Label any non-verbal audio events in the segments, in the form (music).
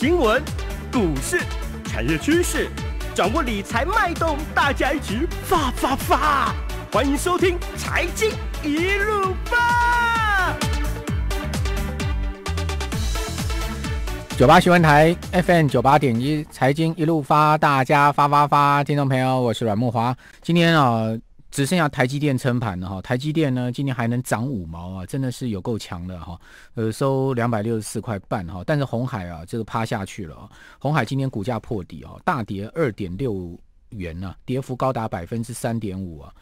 新闻、股市、产业趋势，掌握理财脉动，大家一起发发发！欢迎收听《财经一路发》。九八新闻台 FM 九八点一，《财经一路发》，大家发发发！听众朋友，我是阮木华，今天啊。只剩下台积电撑盘了哈，台积电呢今天还能涨五毛啊，真的是有够强的哈，呃收两百六十四块半哈，但是红海啊这个趴下去了，红海今天股价破底啊，大跌二点六元呢，跌幅高达百分之三点五啊，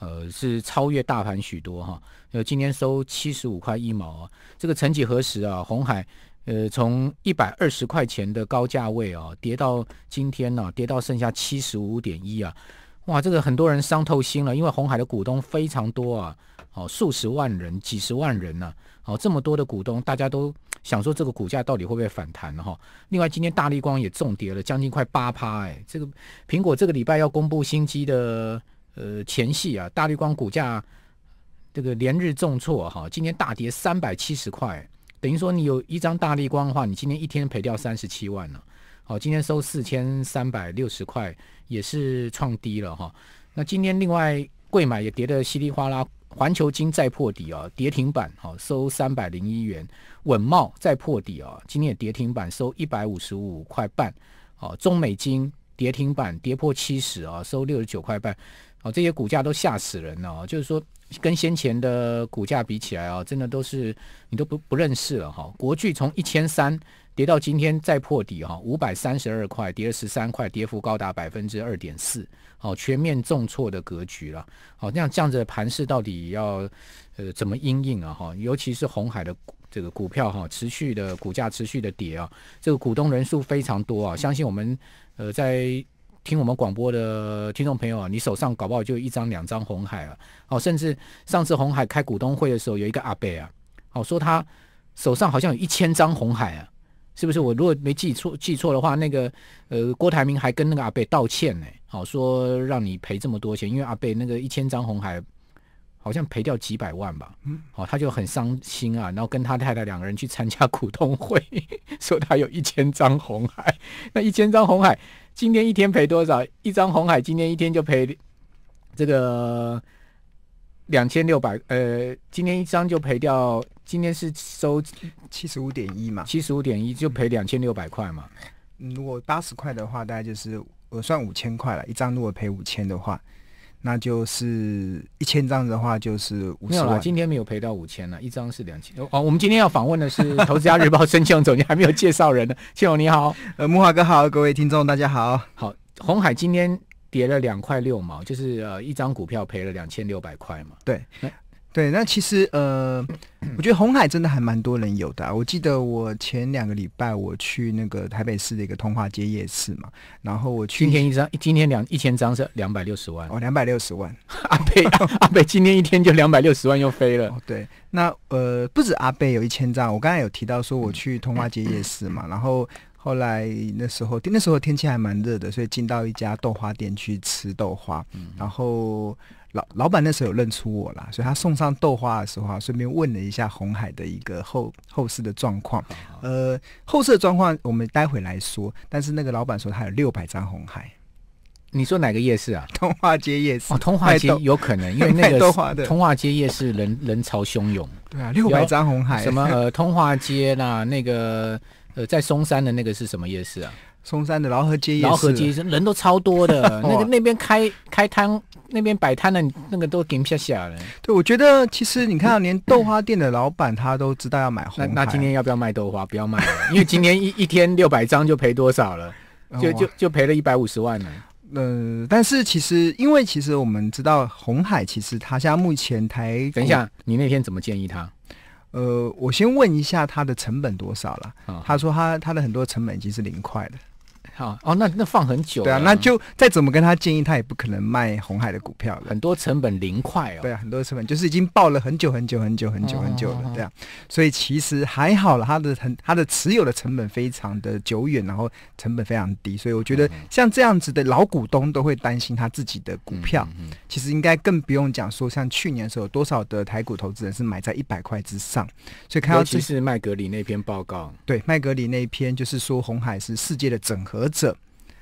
呃是超越大盘许多哈，呃今天收七十五块一毛啊，这个曾几何时啊红海，呃从一百二十块钱的高价位啊跌到今天呢跌到剩下七十五点一啊。哇，这个很多人伤透心了，因为红海的股东非常多啊，哦，数十万人、几十万人呢，哦，这么多的股东，大家都想说这个股价到底会不会反弹哈？另外，今天大立光也重跌了，将近快八趴哎，这个苹果这个礼拜要公布新机的呃前戏啊，大立光股价这个连日重挫哈，今天大跌三百七十块，等于说你有一张大立光的话，你今天一天赔掉三十七万了。好，今天收四千三百六十块，也是创低了哈。那今天另外贵买也跌得稀里哗啦，环球金再破底啊，跌停板，好收三百零一元，稳茂再破底啊，今天也跌停板，收一百五十五块半。好，中美金跌停板跌破七十啊，收六十九块半。好，这些股价都吓死人了，就是说跟先前的股价比起来啊，真的都是你都不不认识了哈。国巨从一千三。跌到今天再破底哈，五百三十二块，跌了十三块，跌幅高达百分之二点四，好，全面重挫的格局了。好，那这样子盘势到底要呃怎么应应啊？哈，尤其是红海的这个股票哈，持续的股价持续的跌啊，这个股东人数非常多啊，相信我们呃在听我们广播的听众朋友啊，你手上搞不好就一张两张红海啊，好，甚至上次红海开股东会的时候，有一个阿贝啊，好说他手上好像有一千张红海啊。是不是我如果没记错记错的话，那个呃郭台铭还跟那个阿贝道歉呢？好说让你赔这么多钱，因为阿贝那个一千张红海好像赔掉几百万吧。嗯，好他就很伤心啊，然后跟他太太两个人去参加股东会，(laughs) 说他有一千张红海，那一千张红海今天一天赔多少？一张红海今天一天就赔这个两千六百，呃，今天一张就赔掉。今天是收七十五点一嘛，七十五点一就赔两千六百块嘛。如果八十块的话，大概就是我算五千块了。一张如果赔五千的话，那就是一千张的话就是五十万。今天没有赔到五千了，一张是两千。哦，我们今天要访问的是《投资家日报》孙庆总，你还没有介绍人呢。(laughs) 庆勇你好，呃，木华哥好，各位听众大家好。好，红海今天跌了两块六毛，就是呃一张股票赔了两千六百块嘛。对。对，那其实呃，(clears throat) 我觉得红海真的还蛮多人有的。我记得我前两个礼拜我去那个台北市的一个通化街夜市嘛，然后我去今天一张，今天两一千张是两百六十万哦，两百六十万。阿贝，(laughs) 阿贝今天一天就两百六十万又飞了。对，那呃不止阿贝有一千张，我刚才有提到说我去通化街夜市嘛，然后。后来那时候，那时候天气还蛮热的，所以进到一家豆花店去吃豆花。然后老老板那时候有认出我了，所以他送上豆花的时候啊，顺便问了一下红海的一个后后市的状况。呃，后市的状况我们待会来说。但是那个老板说他有六百张红海。你说哪个夜市啊？通 (laughs) 化街夜市。哦，通化街有可能，因为那个通化街夜市人人潮汹涌。对啊，六百张红海。什么？呃，通化街啦，那个。呃，在嵩山的那个是什么夜市啊？嵩山的劳合街夜市，劳合街人都超多的，(laughs) 那个那边开开摊，那边摆摊的那个都停不下下来。对，我觉得其实你看到连豆花店的老板他都知道要买红那今天要不要卖豆花？不要卖了，因为今天一 (laughs) 一天六百张就赔多少了，就就就赔了一百五十万了。呃，但是其实因为其实我们知道红海其实他现在目前台，等一下你那天怎么建议他？呃，我先问一下他的成本多少了？他说他他的很多成本已经是零块的。啊哦，那那放很久，对啊，那就再怎么跟他建议，他也不可能卖红海的股票，很多成本零块哦。对啊，很多成本就是已经报了很久很久很久很久很久了对啊。所以其实还好了，他的很他的持有的成本非常的久远，然后成本非常低，所以我觉得像这样子的老股东都会担心他自己的股票，其实应该更不用讲说，像去年的时候多少的台股投资人是买在一百块之上，所以看到其是麦格里那篇报告，对麦格里那篇就是说红海是世界的整合。者，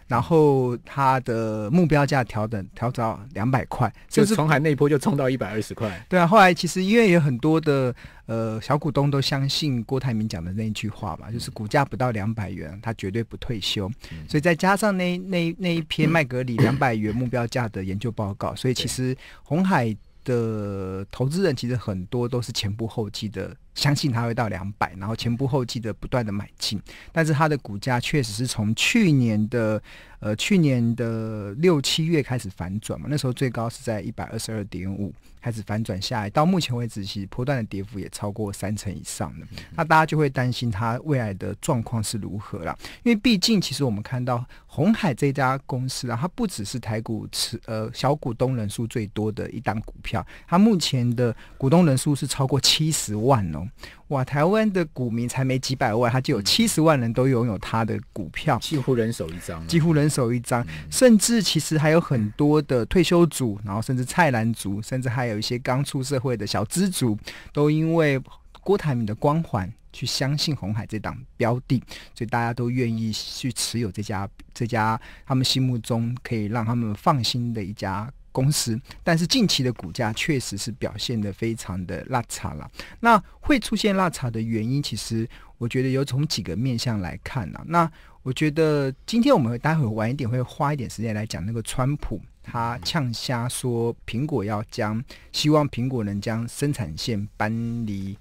然后他的目标价调整调到两百块，就是红海那一波就冲到一百二十块。对啊，后来其实因为有很多的呃小股东都相信郭台铭讲的那一句话嘛，就是股价不到两百元，他绝对不退休。所以再加上那那那一篇 (coughs) 麦格里两百元目标价的研究报告，所以其实红海的投资人其实很多都是前仆后继的。相信它会到两百，然后前赴后继的不断的买进，但是它的股价确实是从去年的呃去年的六七月开始反转嘛，那时候最高是在一百二十二点五开始反转下来，到目前为止其实波段的跌幅也超过三成以上的，那大家就会担心它未来的状况是如何啦，因为毕竟其实我们看到红海这家公司啊，它不只是台股持呃小股东人数最多的一档股票，它目前的股东人数是超过七十万哦。哇，台湾的股民才没几百万，他就有七十万人都拥有他的股票，几乎人手一张，几乎人手一张。甚至其实还有很多的退休族，然后甚至菜篮族，甚至还有一些刚出社会的小资族，都因为郭台铭的光环去相信红海这档标的，所以大家都愿意去持有这家这家他们心目中可以让他们放心的一家。公司，但是近期的股价确实是表现的非常的拉差了。那会出现拉差的原因，其实我觉得有从几个面向来看呢。那我觉得今天我们待会晚一点会花一点时间来讲那个川普他呛瞎说苹果要将希望苹果能将生产线搬离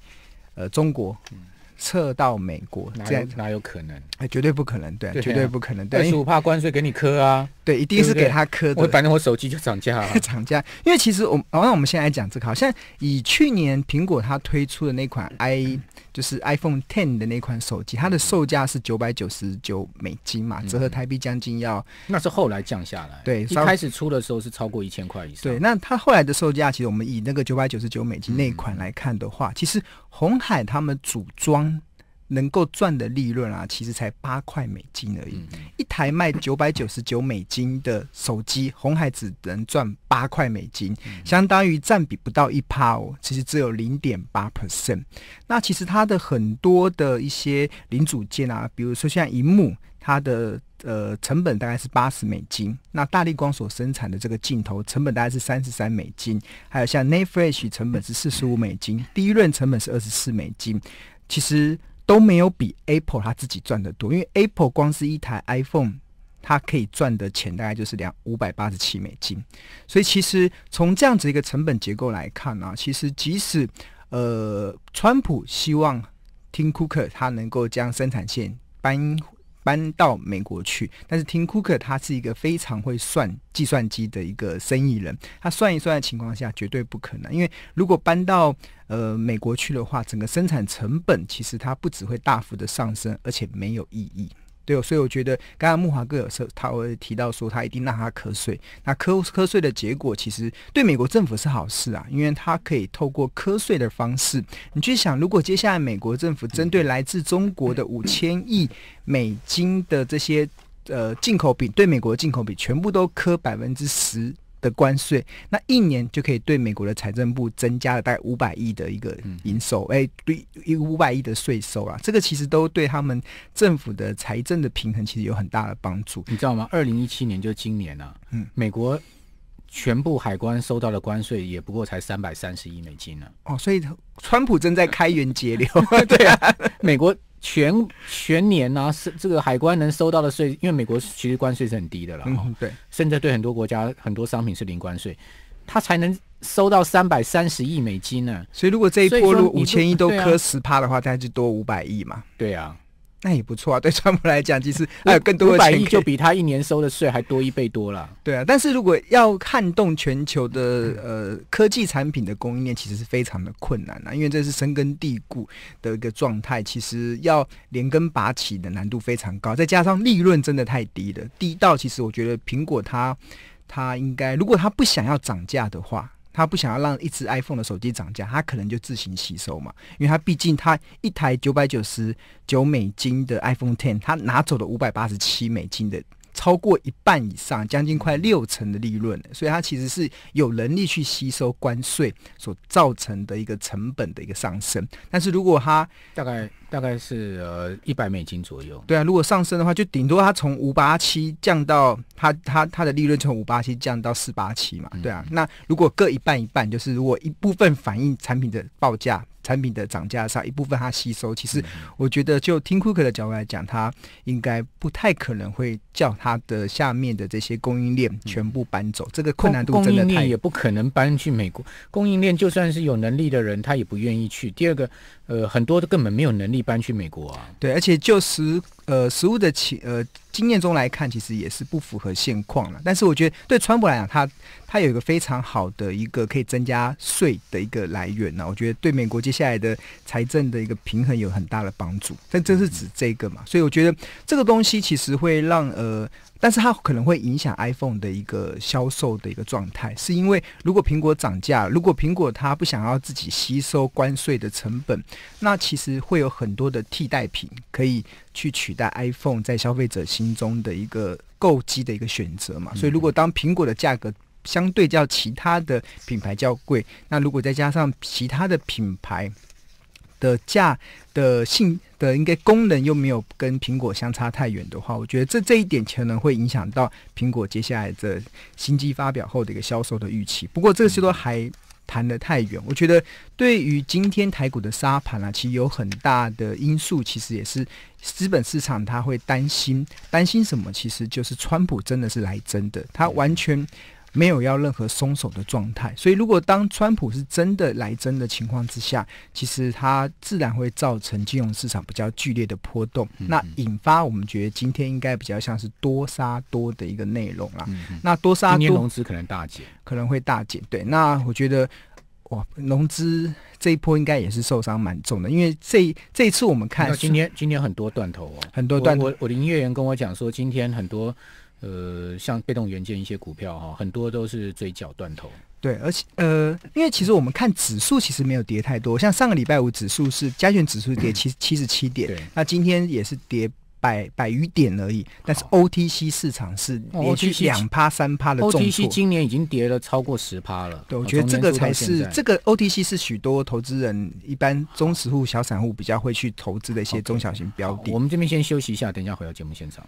呃中国。撤到美国，这样哪有可能？哎，绝对不可能，对，绝对不可能。二十五怕关税给你磕啊，对，一定是给他磕。我反正我手机就涨价，(laughs) 涨价。因为其实我那我们先来讲这个，好像以去年苹果它推出的那款 i。就是 iPhone Ten 的那款手机，它的售价是九百九十九美金嘛，折合台币将近要。那是后来降下来。对，一开始出的时候是超过一千块以上。对，那它后来的售价，其实我们以那个九百九十九美金那款来看的话，其实红海他们组装。能够赚的利润啊，其实才八块美金而已。一台卖九百九十九美金的手机，红海只能赚八块美金，相当于占比不到一趴哦，其实只有零点八 percent。那其实它的很多的一些零组件啊，比如说像荧幕，它的呃成本大概是八十美金。那大力光所生产的这个镜头成本大概是三十三美金，还有像 Neifresh 成本是四十五美金，第一轮成本是二十四美金，其实。都没有比 Apple 它自己赚的多，因为 Apple 光是一台 iPhone，它可以赚的钱大概就是两五百八十七美金，所以其实从这样子一个成本结构来看呢，其实即使呃，川普希望听库克他能够将生产线搬。搬到美国去，但是听 c o o k 他是一个非常会算计算机的一个生意人，他算一算的情况下，绝对不可能。因为如果搬到呃美国去的话，整个生产成本其实它不只会大幅的上升，而且没有意义。对，所以我觉得刚刚穆华哥有说他会提到说他一定让他瞌睡，那瞌瞌睡的结果其实对美国政府是好事啊，因为他可以透过瞌睡的方式，你去想，如果接下来美国政府针对来自中国的五千亿美金的这些呃进口比对美国进口比全部都磕百分之十。的关税，那一年就可以对美国的财政部增加了大概五百亿的一个营收，哎，对，一五百亿的税收啊，这个其实都对他们政府的财政的平衡其实有很大的帮助。你知道吗？二零一七年就今年啊，嗯，美国全部海关收到的关税也不过才三百三十亿美金呢。哦，所以川普正在开源节流，(laughs) 对啊，美国。全全年呢，是这个海关能收到的税，因为美国其实关税是很低的了，嗯，对，甚至对很多国家很多商品是零关税，它才能收到三百三十亿美金呢。所以如果这一波如五千亿都磕十趴的话，大概就多五百亿嘛。对啊。那也不错啊，(laughs) 对川普来讲，其实还有更多的钱，就比他一年收的税还多一倍多了。对啊，但是如果要撼动全球的呃科技产品的供应链，其实是非常的困难啊，因为这是深根蒂固的一个状态，其实要连根拔起的难度非常高，再加上利润真的太低了，低到其实我觉得苹果它它应该，如果它不想要涨价的话。他不想要让一只 iPhone 的手机涨价，他可能就自行吸收嘛，因为他毕竟他一台九百九十九美金的 iPhone Ten，他拿走了五百八十七美金的，超过一半以上，将近快六成的利润，所以他其实是有能力去吸收关税所造成的一个成本的一个上升。但是如果他大概。大概是呃一百美金左右。对啊，如果上升的话，就顶多它从五八七降到它它它的利润从五八七降到四八七嘛。对啊，那如果各一半一半，就是如果一部分反映产品的报价、产品的涨价上，一部分它吸收。其实我觉得，就听库克的角度来讲，它应该不太可能会叫它的下面的这些供应链全部搬走。这个困难度真的太也不可能搬去美国。供应链就算是有能力的人，他也不愿意去。第二个。呃，很多都根本没有能力搬去美国啊。对，而且就食，呃，食物的起，呃。经验中来看，其实也是不符合现况了。但是我觉得对川普来讲，他他有一个非常好的一个可以增加税的一个来源呢。我觉得对美国接下来的财政的一个平衡有很大的帮助。但这是指这个嘛？所以我觉得这个东西其实会让呃，但是它可能会影响 iPhone 的一个销售的一个状态，是因为如果苹果涨价，如果苹果它不想要自己吸收关税的成本，那其实会有很多的替代品可以去取代 iPhone 在消费者心。中的一个购机的一个选择嘛，所以如果当苹果的价格相对较其他的品牌较贵，那如果再加上其他的品牌的价的性的应该功能又没有跟苹果相差太远的话，我觉得这这一点可能会影响到苹果接下来的新机发表后的一个销售的预期。不过这些都还。谈得太远，我觉得对于今天台股的沙盘啊，其实有很大的因素，其实也是资本市场他会担心，担心什么？其实就是川普真的是来真的，他完全。没有要任何松手的状态，所以如果当川普是真的来真的情况之下，其实它自然会造成金融市场比较剧烈的波动，那引发我们觉得今天应该比较像是多杀多的一个内容啦。那多杀多，融资可能大减，可能会大减。对，那我觉得哇，融资这一波应该也是受伤蛮重的，因为这这一次我们看今天今天很多断头哦，很多断。我我的营业员跟我讲说，今天很多。呃，像被动元件一些股票哈，很多都是追缴断头。对，而且呃，因为其实我们看指数其实没有跌太多，像上个礼拜五指数是加权指数跌七七十七点，那今天也是跌百百余点而已。但是 OTC 市场是连续两趴三趴的重 OTC 今年已经跌了超过十趴了。对，我觉得这个才是这个 OTC 是许多投资人一般中实户小散户比较会去投资的一些中小型标的。我们这边先休息一下，等一下回到节目现场。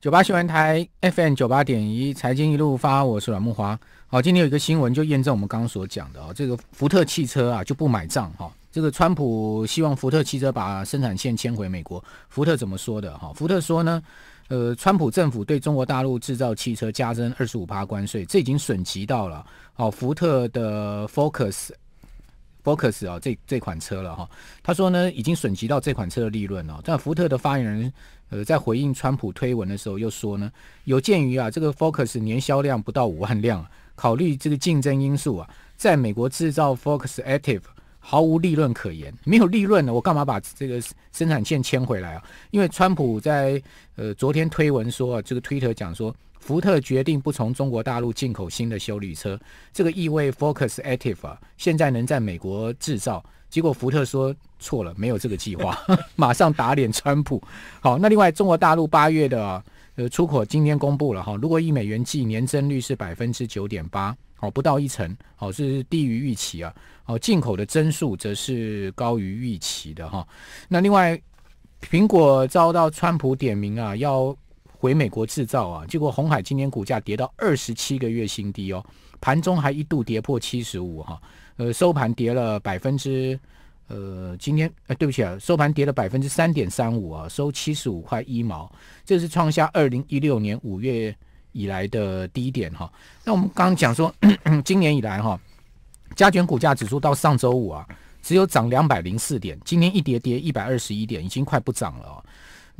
九八新闻台 FM 九八点一，财经一路发，我是阮木华。好，今天有一个新闻，就验证我们刚刚所讲的哦。这个福特汽车啊，就不买账哈。这个川普希望福特汽车把生产线迁回美国，福特怎么说的哈？福特说呢，呃，川普政府对中国大陆制造汽车加征二十五关税，这已经损及到了哦福特的 Focus，Focus 啊，这这款车了哈。他说呢，已经损及到这款车的利润了。但福特的发言人。呃，在回应川普推文的时候，又说呢，有鉴于啊，这个 Focus 年销量不到五万辆，考虑这个竞争因素啊，在美国制造 Focus Active 毫无利润可言，没有利润呢，我干嘛把这个生产线迁回来啊？因为川普在呃昨天推文说啊，这个推特讲说。福特决定不从中国大陆进口新的修理车，这个意味 Focus Active 现在能在美国制造。结果福特说错了，没有这个计划，(laughs) 马上打脸川普。好，那另外中国大陆八月的呃出口今天公布了哈，如果一美元计，年增率是百分之九点八，哦，不到一成，哦是低于预期啊。哦，进口的增速则是高于预期的哈。那另外，苹果遭到川普点名啊，要。回美国制造啊，结果红海今天股价跌到二十七个月新低哦，盘中还一度跌破七十五哈，呃收盘跌了百分之呃，今天呃，对不起啊，收盘跌了百分之三点三五啊，收七十五块一毛，这是创下二零一六年五月以来的低点哈。那我们刚刚讲说今年以来哈，加权股价指数到上周五啊，只有涨两百零四点，今天一跌跌一百二十一点，已经快不涨了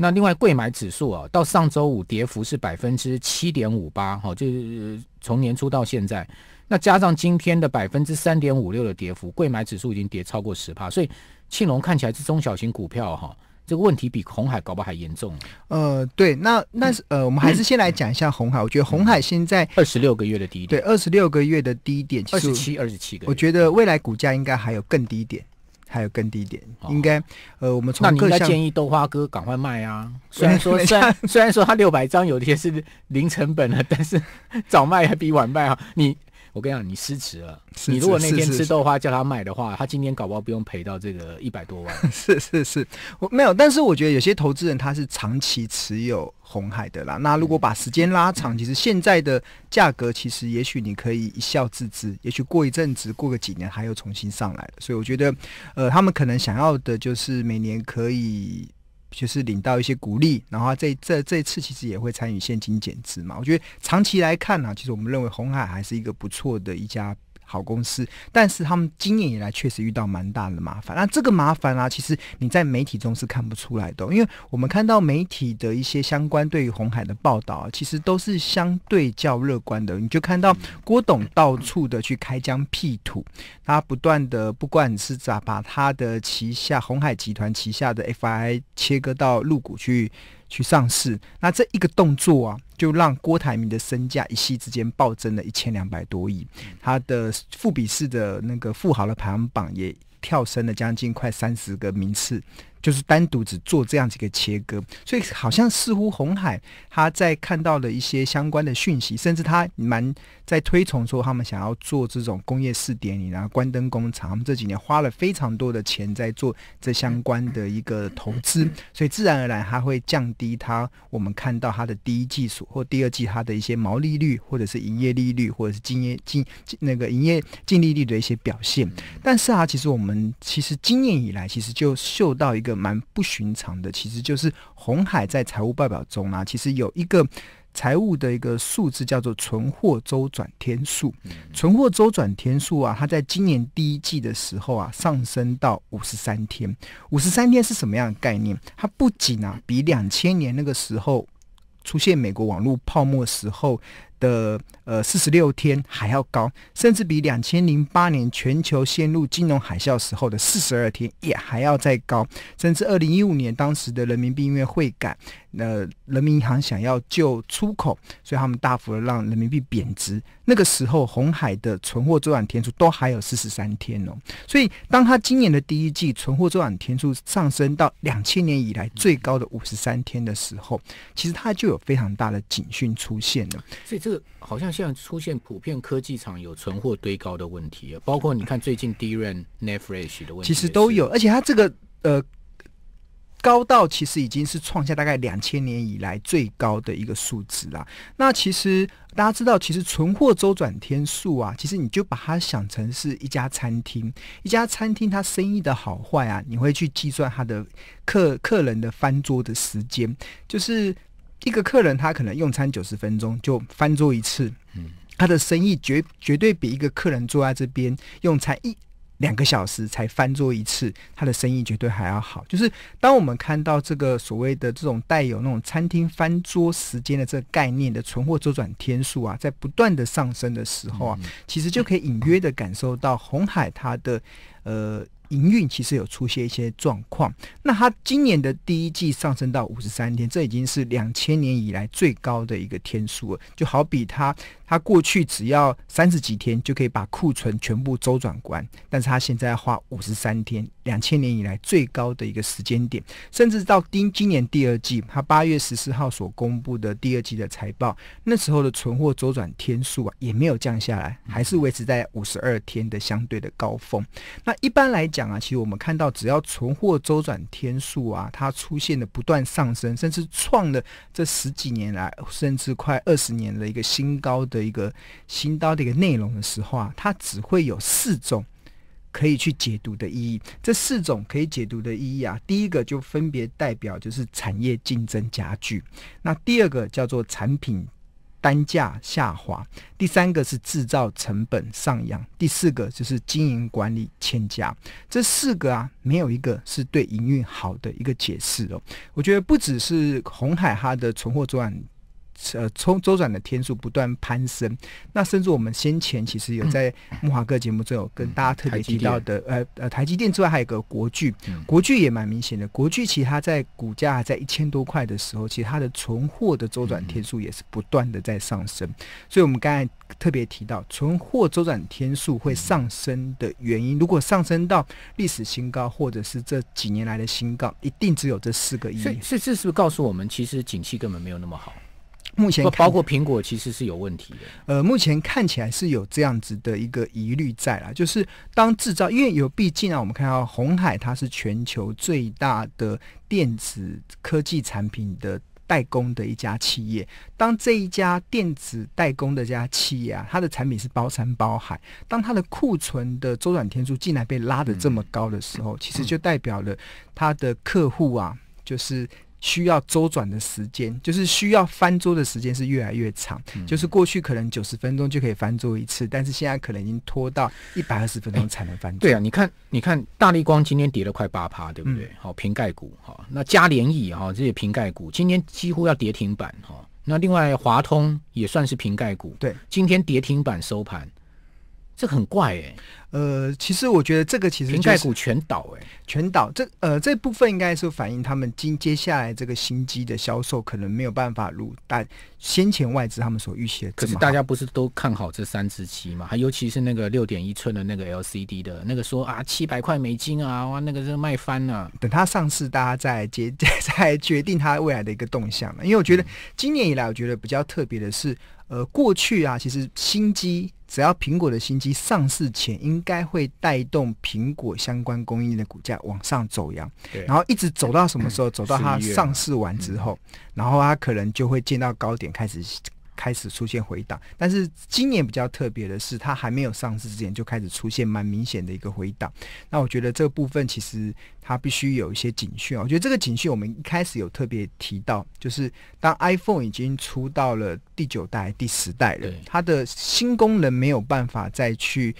那另外，贵买指数啊，到上周五跌幅是百分之七点五八，哈，就是从年初到现在，那加上今天的百分之三点五六的跌幅，贵买指数已经跌超过十帕，所以庆隆看起来是中小型股票哈，这个问题比红海搞不好还严重呃，对，那那是呃，我们还是先来讲一下红海。我觉得红海现在二十六个月的低点，对，二十六个月的低点，二十七，二十七个，我觉得未来股价应该还有更低点。还有更低点，应该，呃，我们从那你应该建议豆花哥赶快卖啊！(laughs) 虽然说，虽然虽然说他六百张有些是零成本的，但是早卖还比晚卖啊！你。我跟你讲，你失职了。你如果那天吃豆花叫他卖的话，他今天搞不好不用赔到这个一百多万。(laughs) 是是是，我没有。但是我觉得有些投资人他是长期持有红海的啦。那如果把时间拉长，其实现在的价格其实也许你可以一笑置之，也许过一阵子、过个几年，他又重新上来了。所以我觉得，呃，他们可能想要的就是每年可以。就是领到一些鼓励，然后这这这一次其实也会参与现金减值嘛。我觉得长期来看呢，其实我们认为红海还是一个不错的一家。好公司，但是他们今年以来确实遇到蛮大的麻烦。那这个麻烦啊，其实你在媒体中是看不出来的，因为我们看到媒体的一些相关对于红海的报道，其实都是相对较乐观的。你就看到郭董到处的去开疆辟土，他不断的，不管是咋把他的旗下红海集团旗下的 FI 切割到入股去。去上市，那这一个动作啊，就让郭台铭的身价一夕之间暴增了一千两百多亿，他的富比士的那个富豪的排行榜也跳升了将近快三十个名次。就是单独只做这样子一个切割，所以好像似乎红海他在看到了一些相关的讯息，甚至他蛮在推崇说他们想要做这种工业试点里，然后关灯工厂，他们这几年花了非常多的钱在做这相关的一个投资，所以自然而然他会降低他我们看到他的第一季数或第二季他的一些毛利率，或者是营业利率，或者是营业那个营业净利率的一些表现。但是啊，其实我们其实今年以来其实就嗅到一个。蛮不寻常的，其实就是红海在财务报表中啊，其实有一个财务的一个数字叫做存货周转天数。存货周转天数啊，它在今年第一季的时候啊，上升到五十三天。五十三天是什么样的概念？它不仅啊，比两千年那个时候出现美国网络泡沫时候。的呃四十六天还要高，甚至比两千零八年全球陷入金融海啸时候的四十二天也还要再高，甚至二零一五年当时的人民币因为汇改，那人民银行想要救出口，所以他们大幅的让人民币贬值，那个时候红海的存货周转天数都还有四十三天哦，所以当他今年的第一季存货周转天数上升到两千年以来最高的五十三天的时候，其实他就有非常大的警讯出现了，是，好像现在出现普遍科技厂有存货堆高的问题，包括你看最近 DRAM、n e t Flash 的问题，其实都有。而且它这个呃高到，其实已经是创下大概两千年以来最高的一个数值啦。那其实大家知道，其实存货周转天数啊，其实你就把它想成是一家餐厅，一家餐厅它生意的好坏啊，你会去计算它的客客人的翻桌的时间，就是。一个客人他可能用餐九十分钟就翻桌一次，嗯，他的生意绝绝对比一个客人坐在这边用餐一两个小时才翻桌一次，他的生意绝对还要好。就是当我们看到这个所谓的这种带有那种餐厅翻桌时间的这个概念的存货周转天数啊，在不断的上升的时候啊，其实就可以隐约的感受到红海它的呃。营运其实有出现一些状况，那它今年的第一季上升到五十三天，这已经是两千年以来最高的一个天数了，就好比它。他过去只要三十几天就可以把库存全部周转完，但是他现在花五十三天，两千年以来最高的一个时间点，甚至到今今年第二季，他八月十四号所公布的第二季的财报，那时候的存货周转天数啊，也没有降下来，还是维持在五十二天的相对的高峰。那一般来讲啊，其实我们看到只要存货周转天数啊，它出现的不断上升，甚至创了这十几年来甚至快二十年的一个新高的。的一个新刀的一个内容的时候啊，它只会有四种可以去解读的意义。这四种可以解读的意义啊，第一个就分别代表就是产业竞争加剧，那第二个叫做产品单价下滑，第三个是制造成本上扬，第四个就是经营管理欠佳。这四个啊，没有一个是对营运好的一个解释哦。我觉得不只是红海它的存货周转。呃，冲周转的天数不断攀升，那甚至我们先前其实有在木华哥节目中有跟大家特别提到的，呃呃，台积电之外还有个国巨，国巨也蛮明显的。国巨其实它在股价在一千多块的时候，其实它的存货的周转天数也是不断的在上升。所以，我们刚才特别提到存货周转天数会上升的原因，如果上升到历史新高或者是这几年来的新高，一定只有这四个亿。所以，这是不是告诉我们，其实景气根本没有那么好？目前包括苹果其实是有问题的。呃，目前看起来是有这样子的一个疑虑在啦，就是当制造，因为有毕竟啊，我们看到红海它是全球最大的电子科技产品的代工的一家企业，当这一家电子代工的这家企业啊，它的产品是包山包海，当它的库存的周转天数竟然被拉得这么高的时候，其实就代表了它的客户啊，就是。需要周转的时间，就是需要翻桌的时间是越来越长。就是过去可能九十分钟就可以翻桌一次，但是现在可能已经拖到一百二十分钟才能翻桌。对啊，你看，你看，大力光今天跌了快八趴，对不对？好，瓶盖股哈，那嘉联益哈，这些瓶盖股今天几乎要跌停板哈。那另外华通也算是瓶盖股，对，今天跌停板收盘。这很怪哎，呃，其实我觉得这个其实平盖股全倒哎，全倒这呃这部分应该是反映他们今接下来这个新机的销售可能没有办法如但先前外资他们所预期的。可是大家不是都看好这三支机嘛？还尤其是那个六点一寸的那个 LCD 的那个说啊，七百块美金啊，哇，那个是卖翻了。等它上市，大家再决 (laughs) 再决定它未来的一个动向嘛。因为我觉得今年以来，我觉得比较特别的是，呃，过去啊，其实新机。只要苹果的新机上市前，应该会带动苹果相关供应链的股价往上走扬，然后一直走到什么时候？走到它上市完之后，然后它可能就会见到高点开始。开始出现回档，但是今年比较特别的是，它还没有上市之前就开始出现蛮明显的一个回档。那我觉得这个部分其实它必须有一些警讯。我觉得这个警讯我们一开始有特别提到，就是当 iPhone 已经出到了第九代、第十代了，它的新功能没有办法再去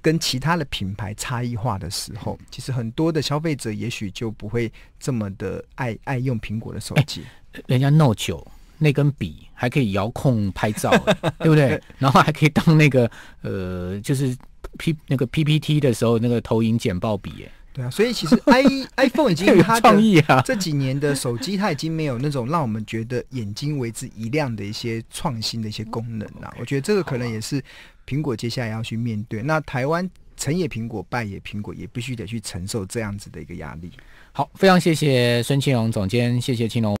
跟其他的品牌差异化的时候，其实很多的消费者也许就不会这么的爱爱用苹果的手机。人家 Note 九。那根笔还可以遥控拍照，(laughs) 对不对？然后还可以当那个呃，就是 P 那个 P P T 的时候那个投影简报笔。对啊，所以其实 (laughs) i iPhone 已经它的这几年的手机，它已经没有那种让我们觉得眼睛为之一亮的一些创新的一些功能了。我觉得这个可能也是苹果接下来要去面对。那台湾成也苹果，败也苹果，也必须得去承受这样子的一个压力。好，非常谢谢孙庆龙总监，谢谢青龙。